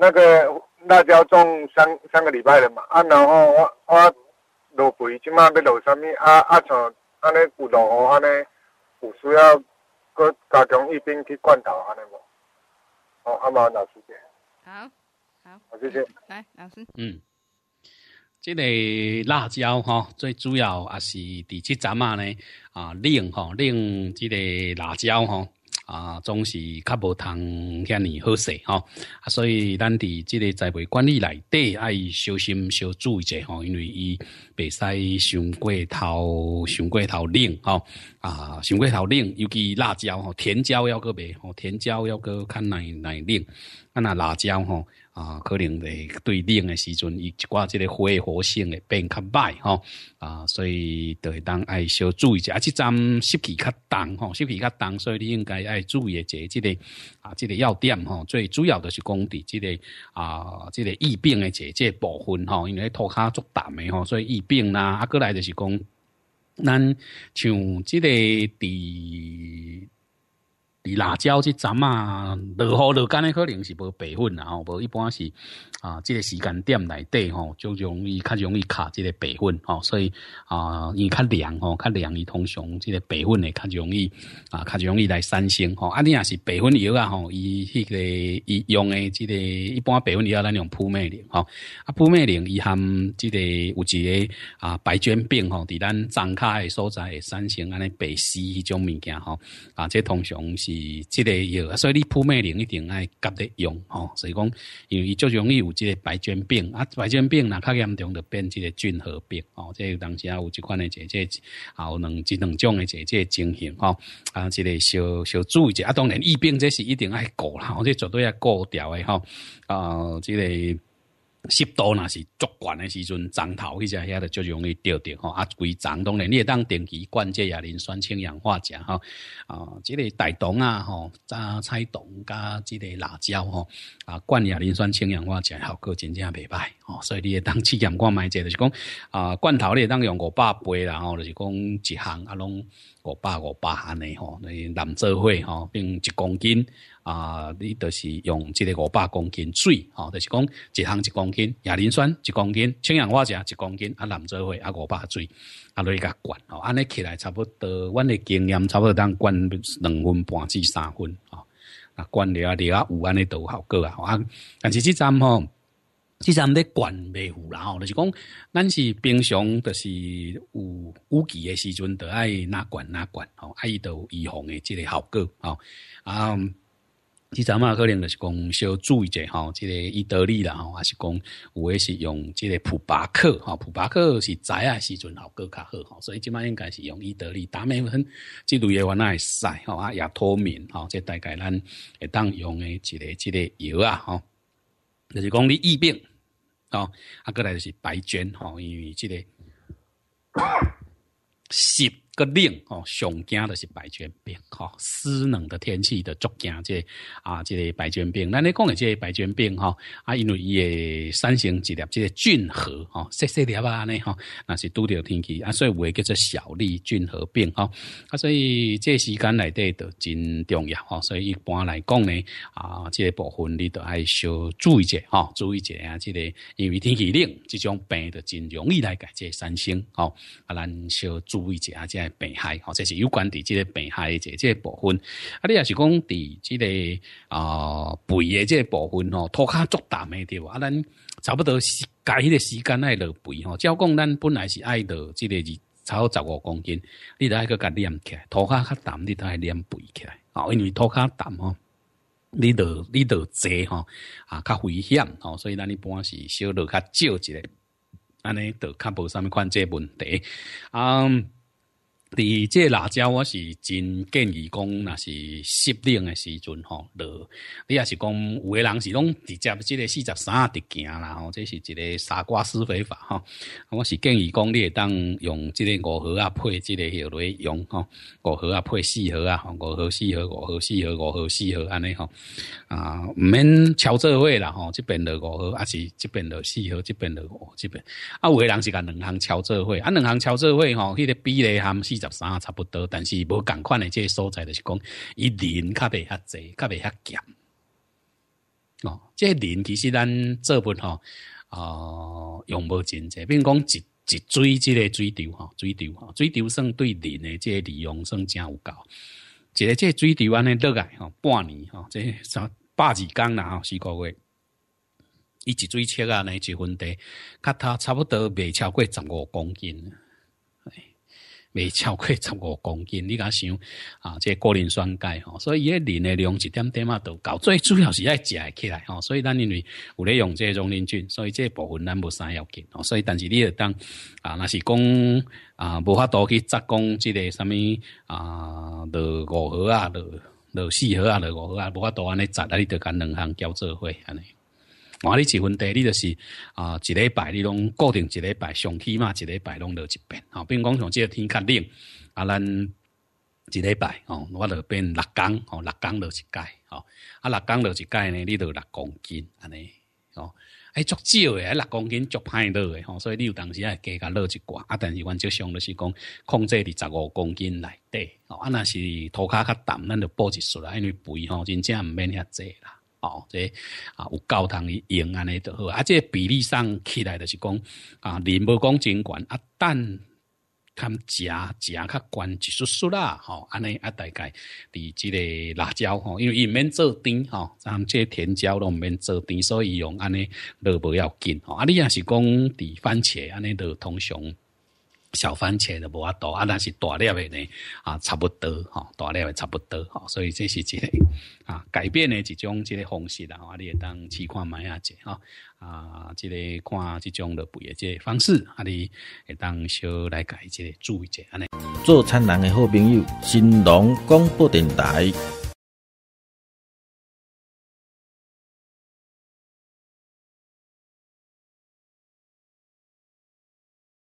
那个辣椒种三三个礼拜了嘛，啊，然后我我落肥，即马要落啥物啊啊像安尼有落雨安尼，有需要搁加强一边去灌头安尼无？好，阿妈老师姐。好，好。谢谢。来老师。嗯，即个辣椒哈，最主要也是伫即阵啊呢？啊，利用哈利用即个辣椒哈。啊，总是较无通遐尔好势吼，啊，所以咱伫即个栽培管理内底爱小心小注意者吼，因为伊袂使上过头，上过头冷吼，啊，上过头冷，尤其辣椒吼，甜椒要个袂吼，甜椒要个较耐耐冷，啊，那辣椒吼。啊，可能的对冷的时阵，伊一寡这个火活性会变较歹吼，啊，所以得当爱小注意一下，即阵湿气较重吼，湿气较重，所以你应该爱注意一下，即个啊，即个要点吼，最主要的是讲伫即个啊，即个疫病的这这部分吼，因为涂骹足淡的吼，所以疫病啦，啊，过来就是讲，咱像即个伫。离辣椒即站啊，落乎落干诶，可能是无白粉，然吼，无一般是啊，这个时间点内底吼，就容易较容易卡即个白粉吼，所以啊，因较凉吼，较凉伊通常即个白粉会较容易啊，较容易来产生吼。啊，你若是白粉药啊吼，伊迄个伊用的这个一般白粉瘤咱用扑灭灵吼，啊扑灭灵伊含即个有一个啊白绢病吼，伫咱张卡诶所在会产生安尼白丝迄种物件吼，啊这通常是。是即个药，所以你铺灭灵一定爱夹得用吼。所以讲，因为伊就容易有即个白菌病啊，白菌病呐较严重就变即个菌核病哦。这当时啊有即款的姐姐，有两、即两种的姐姐情形吼。啊，即个小小注意者啊，当然疫病这是一定爱过啦，我这绝对要过掉的吼啊，即个。湿度若是足悬诶时阵，罐头迄只遐的就容易掉掉吼。啊，规涨当然你会当定期灌这亚磷酸氢氧化钾吼。啊，即个大桶啊吼，加菜桶加即个辣椒吼。啊，灌亚磷酸氢氧化钾效果真正袂歹吼。所以你会当试验看买者，就是讲啊罐头你会当用五百杯，啦吼，就是讲一项啊拢五百五百安尼吼，你南做会吼，并一公斤。啊！你著是用这个五百公斤水，哦，就是讲一项一公斤亚磷酸，一公斤氢氧化钾，一公斤啊，蓝藻灰啊，五百水啊，那个灌哦，安尼起来差不多，阮的经验差不多当灌两分半至三分哦，啊，灌了了有安尼都效果啊。啊，但是即站吼，即站咧灌袂赴啦，吼、就是讲，咱是平常就是有有机诶时阵，著爱拿灌拿管，哦，爱著预防诶，即个效果，哦，啊。即阵啊，可能就是讲小注意者吼，即个伊得利啦吼，还是讲有诶是用即个普巴克吼，普巴克是早爱时阵效果较好吼，所以即摆应该是用伊得利达美纹，即类诶来会使吼啊，也透明吼，即大概咱会当用诶一个即个药啊吼，就是讲你疫病哦，啊，过来就是白捐吼，因为即个，湿。个冷哦，上惊的是白卷病哈，湿冷的天气的作惊，这啊，这白卷病。那你讲的这白卷病哈，啊，因为伊个三型一粒即个菌核哈，细细粒啊，你哈，那是拄着天气啊，所以会叫做小粒菌核病哈，啊，所以这时间来底都真重要哈，所以一般来讲呢，啊，即个部分你都爱小注意者哈，注意者啊，即个因为天气冷，即种病都真容易来改这三型哦，啊，咱小注意者啊，即病害哦，即是有关伫即个病害，即个部分。啊啲又是讲伫即个啊肥诶即个部分吼，拖卡足淡啲。啊，咱差不多，该迄个时间喺落肥哦。照讲，咱本来是爱落即个二差十五公斤，你爱佢甲练起，来，拖卡较淡你都系练肥起。来啊，因为拖卡淡哦，你度你度肥哦，啊较危险哦，所以咱一般是小落较少个，安尼都较唔什么款这问题，嗯。你这辣椒我是真建议讲那是适龄的时阵吼，你也是讲有的人是拢直接即个十三啊直行啦，吼，这是一个傻瓜施肥法吼。我是建议讲你当用即个五合啊配即个许类用吼，五合啊配四合啊，五合四合，五合四合，五合四合安尼吼，啊免敲折伙啦吼，即边落五合，啊是即边落四合，即边落五即边啊有的人是甲两行敲折伙，啊两行敲折伙吼，迄个比例含四十三差不多但是无共款诶即个所在就是讲伊磷较袂遐济较袂遐咸哦即个磷其实咱做不吼哦用无真济比如讲一一水即个水稻吼水稻吼水稻算对磷诶即个利用算正有够一个即个水稻安尼落来吼半年吼即三百二工啦吼四个月伊一水车安尼一分地较差差不多未超过十五公斤没超过十五公斤，你敢想啊？这过磷酸钙吼，所以一磷的量一点点嘛都够，最主要是要食起来吼。所以咱因为有咧用这种菌，所以这部分咱无啥要紧吼。所以但是你要当啊，若是讲啊，无法度去扎讲即个什物啊，落五盒啊，落落四盒啊，落五盒啊，无法度安尼扎啊，你得干两项交做伙安尼。我咧一分地，你就是啊，一礼拜你拢固定一礼拜上起嘛，一礼拜拢落一遍哦，比如讲像这天较冷，啊，咱一礼拜，哦，我落变六公，哦，六工落一盖，哦，啊，六工落一盖呢，你著六公斤，安尼，哦，哎，足少诶，六公斤足歹落诶，吼，所以你有当时啊加较落一寡，啊，但是阮就上著是讲控制伫十五公斤内底，哦，啊，若是涂骹较淡，咱就补一束啦，因为肥吼，真正毋免遐济啦。哦，这啊有高糖的用安尼都好，啊这比例上起来就是讲啊，你无讲真悬啊蛋看食食较悬一是说啦，吼安尼啊大概，伫即个辣椒吼，因为伊毋免做甜吼，咱即甜椒拢免做甜，所以用安尼都无要紧，吼、啊你若是讲伫番茄安尼都通常。小番茄的无啊多啊，但是大粒的呢啊，差不多哈，大粒的差不多哈，所以这是一个啊，改变的一种即个方式啦，啊，你当试看买啊只啊啊，即个看即种的不也即方式，啊，你当小来改这个注意者安尼。做餐人的好朋友，新农广播电台。